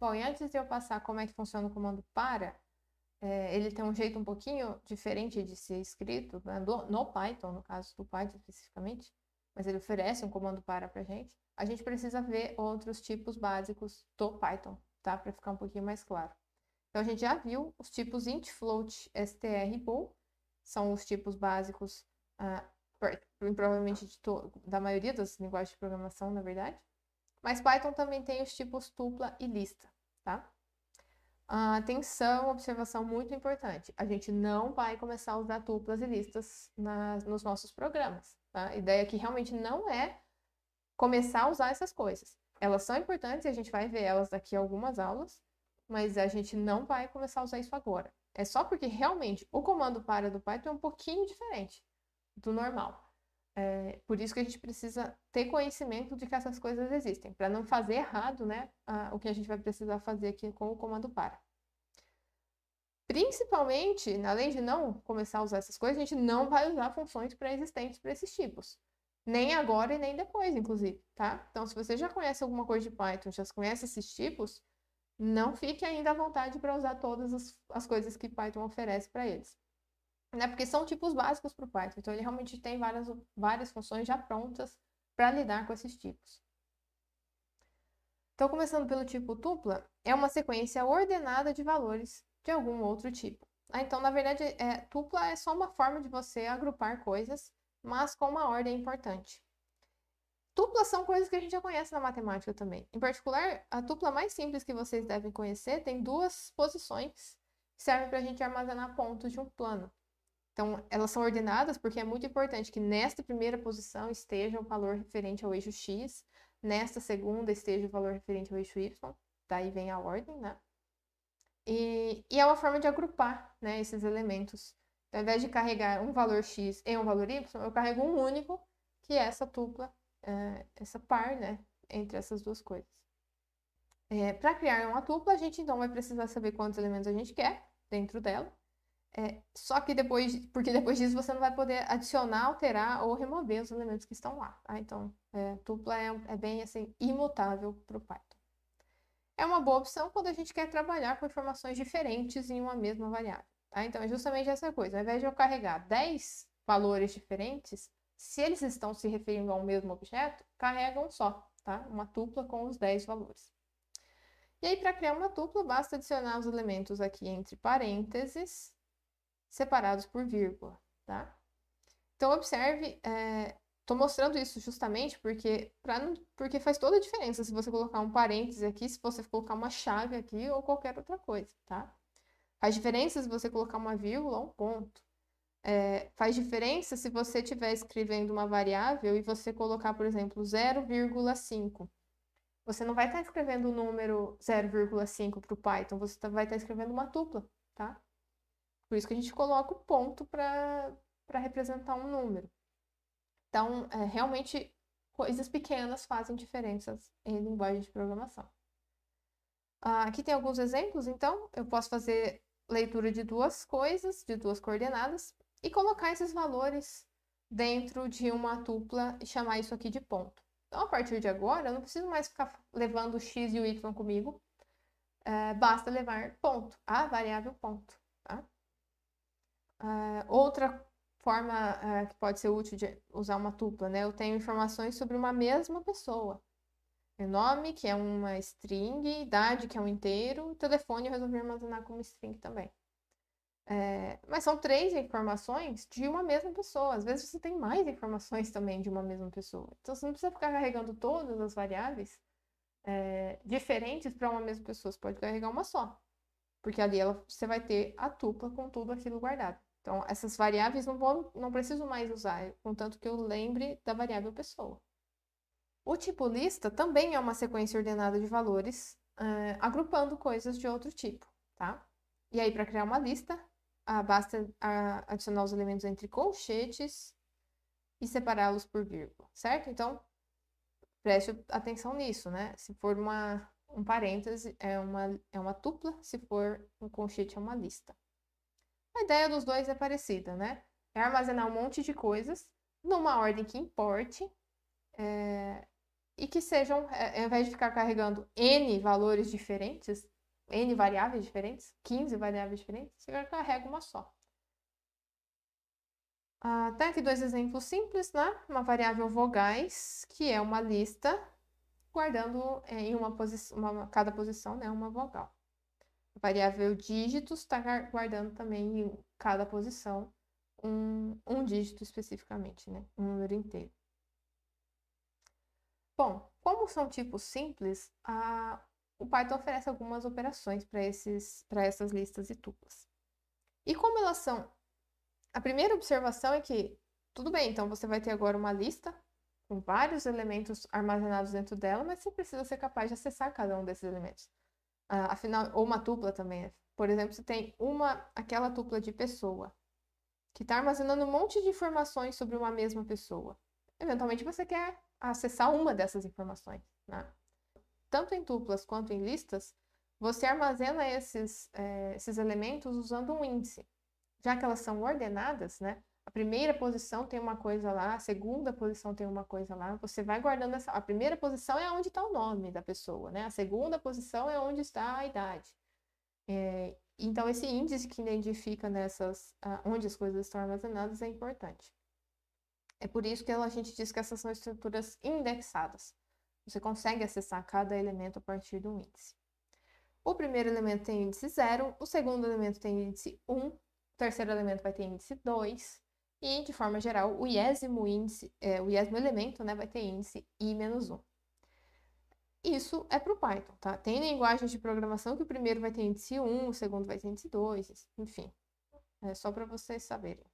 Bom, e antes de eu passar como é que funciona o comando para, é, ele tem um jeito um pouquinho diferente de ser escrito, né? do, no Python, no caso do Python especificamente, mas ele oferece um comando para para a gente. A gente precisa ver outros tipos básicos do Python, tá? Para ficar um pouquinho mais claro. Então a gente já viu os tipos int, float, str, bool, são os tipos básicos, uh, provavelmente da maioria das linguagens de programação, na verdade. Mas Python também tem os tipos tupla e lista, tá? Uh, atenção, observação muito importante. A gente não vai começar a usar tuplas e listas nas, nos nossos programas. Tá? A ideia aqui realmente não é começar a usar essas coisas. Elas são importantes e a gente vai ver elas daqui a algumas aulas, mas a gente não vai começar a usar isso agora. É só porque realmente o comando para do Python é um pouquinho diferente do normal. É, por isso que a gente precisa ter conhecimento de que essas coisas existem, para não fazer errado né, a, o que a gente vai precisar fazer aqui com o comando para. Principalmente, além de não começar a usar essas coisas, a gente não vai usar funções pré-existentes para esses tipos. Nem agora e nem depois, inclusive, tá? Então, se você já conhece alguma coisa de Python, já conhece esses tipos, não fique ainda à vontade para usar todas as, as coisas que Python oferece para eles né? Porque são tipos básicos para o Python. Então, ele realmente tem várias, várias funções já prontas para lidar com esses tipos. Então, começando pelo tipo tupla, é uma sequência ordenada de valores de algum outro tipo. Ah, então, na verdade, é, tupla é só uma forma de você agrupar coisas, mas com uma ordem importante. Tuplas são coisas que a gente já conhece na matemática também. Em particular, a tupla mais simples que vocês devem conhecer tem duas posições que servem para a gente armazenar pontos de um plano. Então, elas são ordenadas porque é muito importante que nesta primeira posição esteja o valor referente ao eixo X, nesta segunda esteja o valor referente ao eixo Y, daí vem a ordem, né? E, e é uma forma de agrupar né, esses elementos. Então, ao invés de carregar um valor X e um valor Y, eu carrego um único, que é essa tupla, eh, essa par, né? Entre essas duas coisas. É, eh, Para criar uma tupla, a gente então vai precisar saber quantos elementos a gente quer dentro dela. É, só que depois, porque depois disso você não vai poder adicionar, alterar ou remover os elementos que estão lá. Tá? Então, é, tupla é, é, bem assim, imutável para o Python. É uma boa opção quando a gente quer trabalhar com informações diferentes em uma mesma variável. Tá? Então, é justamente essa coisa. Ao invés de eu carregar 10 valores diferentes, se eles estão se referindo ao mesmo objeto, carrega um só, tá? uma tupla com os 10 valores. E aí, para criar uma tupla, basta adicionar os elementos aqui entre parênteses separados por vírgula, tá? Então, observe, estou é, mostrando isso justamente porque, pra, porque faz toda a diferença se você colocar um parêntese aqui, se você colocar uma chave aqui ou qualquer outra coisa, tá? Faz diferença se você colocar uma vírgula ou um ponto. É, faz diferença se você estiver escrevendo uma variável e você colocar, por exemplo, 0,5. Você não vai estar tá escrevendo o número 0,5 para o Python, você tá, vai estar tá escrevendo uma tupla, tá? Por isso que a gente coloca o ponto para representar um número. Então, é, realmente, coisas pequenas fazem diferenças em linguagem de programação. Ah, aqui tem alguns exemplos, então, eu posso fazer leitura de duas coisas, de duas coordenadas, e colocar esses valores dentro de uma tupla e chamar isso aqui de ponto. Então, a partir de agora, eu não preciso mais ficar levando o x e o y comigo, é, basta levar ponto, a variável ponto. Uh, outra forma uh, que pode ser útil de usar uma tupla, né? Eu tenho informações sobre uma mesma pessoa. Meu nome, que é uma string, idade, que é um inteiro, telefone eu resolvi armazenar como string também. É, mas são três informações de uma mesma pessoa. Às vezes você tem mais informações também de uma mesma pessoa. Então você não precisa ficar carregando todas as variáveis é, diferentes para uma mesma pessoa. Você pode carregar uma só. Porque ali ela, você vai ter a tupla com tudo aquilo guardado. Então, essas variáveis não, vou, não preciso mais usar, contanto que eu lembre da variável pessoa. O tipo lista também é uma sequência ordenada de valores, uh, agrupando coisas de outro tipo, tá? E aí, para criar uma lista, uh, basta uh, adicionar os elementos entre colchetes e separá-los por vírgula, certo? Então, preste atenção nisso, né? Se for uma, um parêntese, é uma, é uma tupla, se for um colchete, é uma lista. A ideia dos dois é parecida, né? É armazenar um monte de coisas numa ordem que importe é, e que sejam, é, ao invés de ficar carregando N valores diferentes, N variáveis diferentes, 15 variáveis diferentes, você carrega uma só. Ah, tá aqui dois exemplos simples, né? Uma variável vogais, que é uma lista guardando é, em uma posição, cada posição, né, uma vogal variável dígitos está guardando também em cada posição um, um dígito especificamente, né? um número inteiro. Bom, como são tipos simples, a, o Python oferece algumas operações para essas listas e tuplas. E como elas são? A primeira observação é que, tudo bem, então você vai ter agora uma lista com vários elementos armazenados dentro dela, mas você precisa ser capaz de acessar cada um desses elementos. Ah, afinal, ou uma tupla também. Né? Por exemplo, se tem uma, aquela tupla de pessoa, que está armazenando um monte de informações sobre uma mesma pessoa. Eventualmente você quer acessar uma dessas informações. Né? Tanto em tuplas quanto em listas, você armazena esses, é, esses elementos usando um índice. Já que elas são ordenadas, né, a primeira posição tem uma coisa lá, a segunda posição tem uma coisa lá. Você vai guardando essa. A primeira posição é onde está o nome da pessoa, né? A segunda posição é onde está a idade. É, então, esse índice que identifica nessas onde as coisas estão armazenadas é importante. É por isso que a gente diz que essas são estruturas indexadas. Você consegue acessar cada elemento a partir de um índice. O primeiro elemento tem índice 0, o segundo elemento tem índice 1, o terceiro elemento vai ter índice 2, e, de forma geral, o iésimo índice, é, o iésimo elemento né, vai ter índice i menos 1. Isso é para o Python, tá? Tem linguagens de programação que o primeiro vai ter índice 1, o segundo vai ter índice 2, enfim. É só para vocês saberem.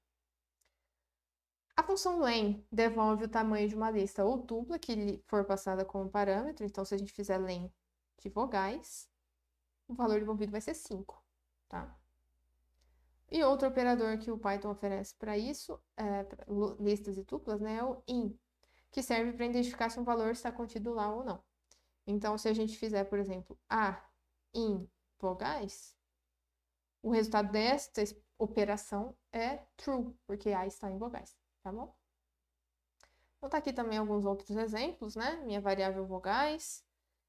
A função len devolve o tamanho de uma lista ou tupla que for passada como parâmetro. Então, se a gente fizer len de vogais, o valor envolvido vai ser 5, tá? E outro operador que o Python oferece para isso, é, listas e tuplas, né, é o in, que serve para identificar se um valor está contido lá ou não. Então, se a gente fizer, por exemplo, a in vogais, o resultado desta operação é true, porque a está em vogais, tá bom? Vou então, botar tá aqui também alguns outros exemplos, né? Minha variável vogais,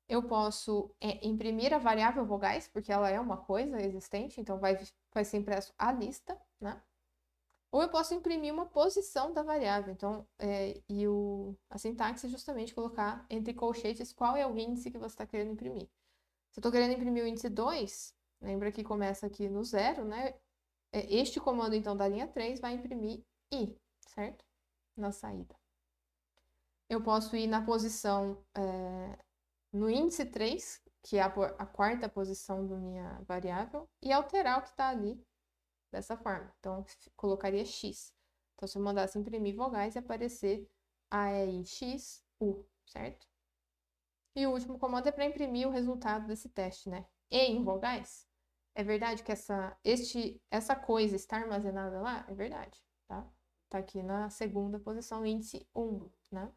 eu posso é, imprimir a variável vogais, porque ela é uma coisa existente, então vai, vai ser impresso a lista, né? Ou eu posso imprimir uma posição da variável. Então, é, e o, a sintaxe é justamente colocar entre colchetes qual é o índice que você está querendo imprimir. Se eu estou querendo imprimir o índice 2, lembra que começa aqui no zero, né? É, este comando, então, da linha 3 vai imprimir i, certo? Na saída. Eu posso ir na posição é, no índice 3, que é a, a quarta posição da minha variável, e alterar o que está ali dessa forma. Então, colocaria x. Então, se eu mandasse imprimir vogais, ia aparecer a, é e, i, x, u, certo? E o último comando é para imprimir o resultado desse teste, né? E em vogais. É verdade que essa, este, essa coisa está armazenada lá? É verdade, tá? Tá aqui na segunda posição, índice 1, né?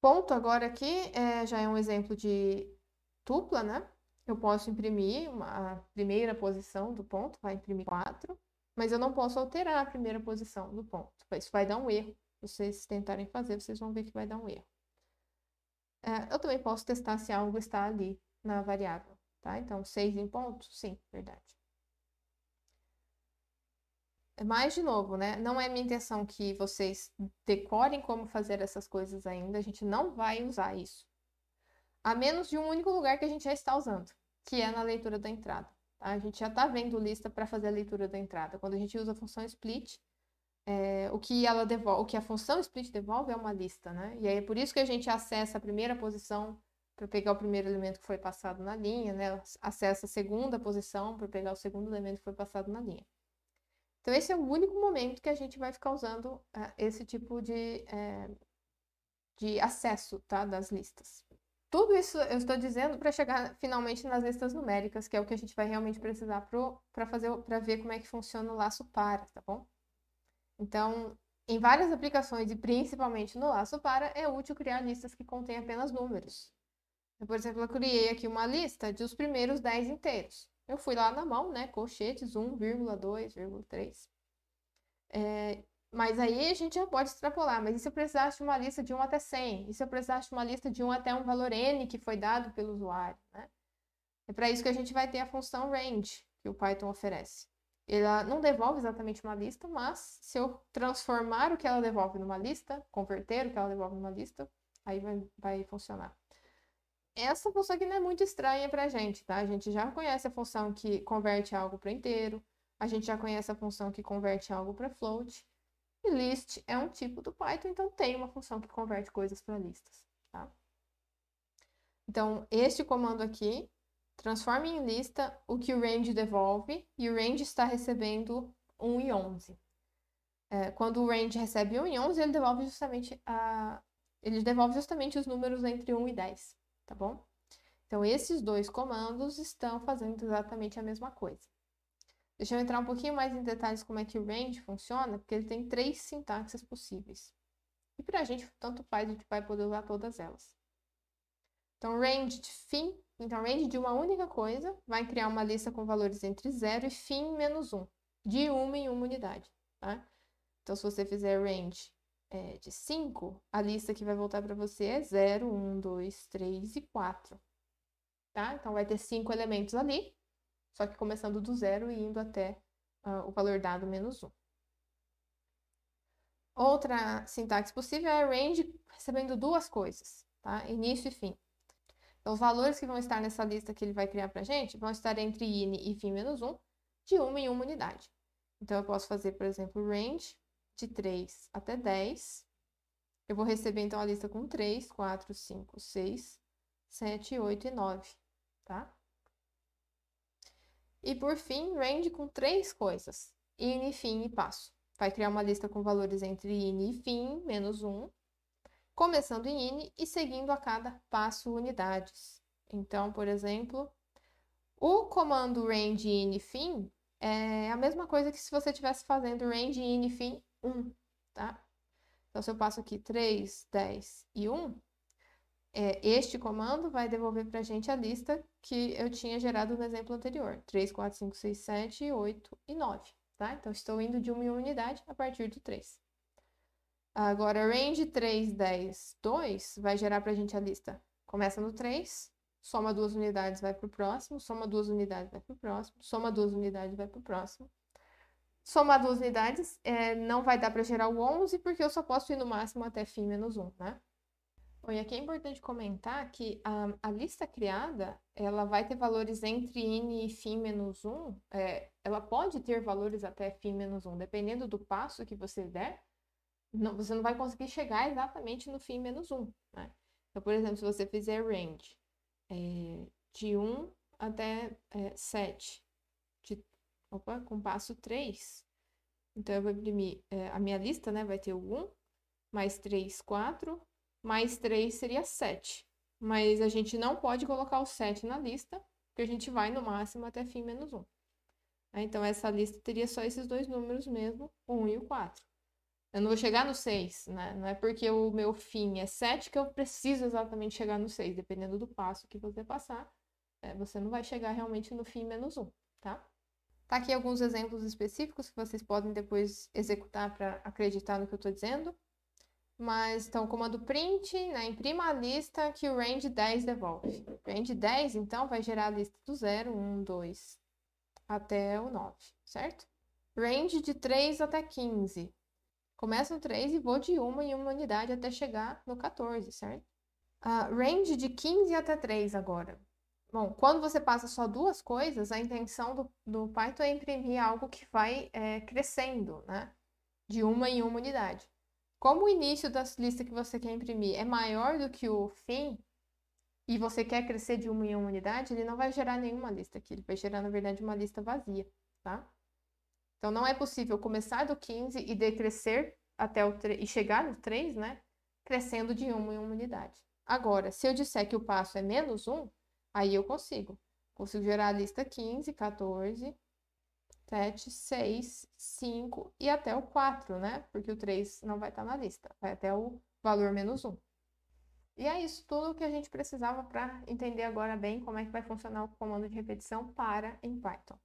Ponto agora aqui é, já é um exemplo de tupla, né? Eu posso imprimir uma, a primeira posição do ponto, vai imprimir 4, mas eu não posso alterar a primeira posição do ponto. Isso vai dar um erro. Vocês tentarem fazer, vocês vão ver que vai dar um erro. É, eu também posso testar se algo está ali na variável, tá? Então, 6 em ponto? Sim, verdade. Mais de novo, né? Não é minha intenção que vocês decorem como fazer essas coisas ainda. A gente não vai usar isso. A menos de um único lugar que a gente já está usando, que é na leitura da entrada. Tá? A gente já está vendo lista para fazer a leitura da entrada. Quando a gente usa a função split, é, o, que ela devolve, o que a função split devolve é uma lista, né? E aí é por isso que a gente acessa a primeira posição para pegar o primeiro elemento que foi passado na linha, né? Acessa a segunda posição para pegar o segundo elemento que foi passado na linha. Então, esse é o único momento que a gente vai ficar usando uh, esse tipo de, eh, de acesso tá, das listas. Tudo isso eu estou dizendo para chegar finalmente nas listas numéricas, que é o que a gente vai realmente precisar para ver como é que funciona o laço para, tá bom? Então, em várias aplicações e principalmente no laço para, é útil criar listas que contêm apenas números. Eu, por exemplo, eu criei aqui uma lista dos primeiros 10 inteiros. Eu fui lá na mão, né? Colchetes 1,2,3. É, mas aí a gente já pode extrapolar. Mas e se eu precisasse de uma lista de 1 até 100? E se eu precisasse de uma lista de 1 até um valor n que foi dado pelo usuário? Né? É para isso que a gente vai ter a função range que o Python oferece. Ela não devolve exatamente uma lista, mas se eu transformar o que ela devolve numa lista, converter o que ela devolve numa lista, aí vai, vai funcionar essa função aqui não é muito estranha para a gente, tá? A gente já conhece a função que converte algo para inteiro, a gente já conhece a função que converte algo para float, e list é um tipo do Python, então tem uma função que converte coisas para listas, tá? Então, este comando aqui, transforma em lista o que o range devolve, e o range está recebendo 1 e 11. É, quando o range recebe 1 e 11, ele devolve justamente a... Ele devolve justamente os números entre 1 e 10 tá bom? Então, esses dois comandos estão fazendo exatamente a mesma coisa. Deixa eu entrar um pouquinho mais em detalhes como é que o range funciona, porque ele tem três sintaxes possíveis. E para a gente, tanto faz, a gente vai poder usar todas elas. Então, range de fim, então range de uma única coisa, vai criar uma lista com valores entre 0 e fim menos 1, um, de uma em uma unidade, tá? Então, se você fizer range é, de 5, a lista que vai voltar para você é 0, 1, 2, 3 e 4. Tá? Então, vai ter 5 elementos ali, só que começando do 0 e indo até uh, o valor dado menos 1. Outra sintaxe possível é range recebendo duas coisas, tá? Início e fim. Então, os valores que vão estar nessa lista que ele vai criar para a gente vão estar entre in e fim menos 1, de uma em uma unidade. Então, eu posso fazer, por exemplo, range de 3 até 10. Eu vou receber, então, a lista com 3, 4, 5, 6, 7, 8 e 9, tá? E, por fim, range com três coisas, in, fim e passo. Vai criar uma lista com valores entre in e fim, menos 1, começando em in e seguindo a cada passo unidades. Então, por exemplo, o comando range in fim é a mesma coisa que se você estivesse fazendo range in fim 1, tá? Então, se eu passo aqui 3, 10 e 1, é, este comando vai devolver para a gente a lista que eu tinha gerado no exemplo anterior. 3, 4, 5, 6, 7, 8 e 9, tá? Então, estou indo de 1 em uma unidade a partir do 3. Agora, range 3, 10, 2 vai gerar para a gente a lista. Começa no 3, soma duas unidades, vai para o próximo, soma duas unidades, vai para o próximo, soma duas unidades, vai para o próximo. Somar duas unidades, é, não vai dar para gerar o 11, porque eu só posso ir no máximo até φ menos 1, né? Bom, e aqui é importante comentar que a, a, lista criada, ela vai ter valores entre n e φ menos 1, é, ela pode ter valores até φ menos 1, dependendo do passo que você der, não, você não vai conseguir chegar exatamente no φ menos 1, né? Então, por exemplo, se você fizer range é, de 1 até é, 7, opa, compasso 3. Então, eu vou imprimir é, a minha lista, né? Vai ter o 1, mais 3, 4, mais 3 seria 7. Mas a gente não pode colocar o 7 na lista, porque a gente vai no máximo até fim menos 1. Então, essa lista teria só esses dois números mesmo, o 1 e o 4. Eu não vou chegar no 6, né? Não é porque o meu fim é 7 que eu preciso exatamente chegar no 6. Dependendo do passo que você passar, é, você não vai chegar realmente no fim menos 1, tá? tá? Tá aqui alguns exemplos específicos que vocês podem depois executar para acreditar no que eu estou dizendo. Mas, então, o comando print, né, imprima a lista que o range 10 devolve. Range 10, então, vai gerar a lista do 0, 1, 2, até o 9, certo? Range de 3 até 15. Começa no 3 e vou de 1 em 1 unidade até chegar no 14, certo? Uh, range de 15 até 3 agora. Bom, quando você passa só duas coisas, a intenção do, do Python é imprimir algo que vai é, crescendo, né? De uma em uma unidade. Como o início da lista que você quer imprimir é maior do que o fim, e você quer crescer de uma em uma unidade, ele não vai gerar nenhuma lista aqui. Ele vai gerar, na verdade, uma lista vazia, tá? Então, não é possível começar do 15 e decrescer até o e chegar no 3, né? Crescendo de uma em uma unidade. Agora, se eu disser que o passo é menos 1, Aí eu consigo. Consigo gerar a lista 15, 14, 7, 6, 5 e até o 4, né? Porque o 3 não vai estar tá na lista, vai até o valor menos 1. E é isso tudo que a gente precisava para entender agora bem como é que vai funcionar o comando de repetição para em Python.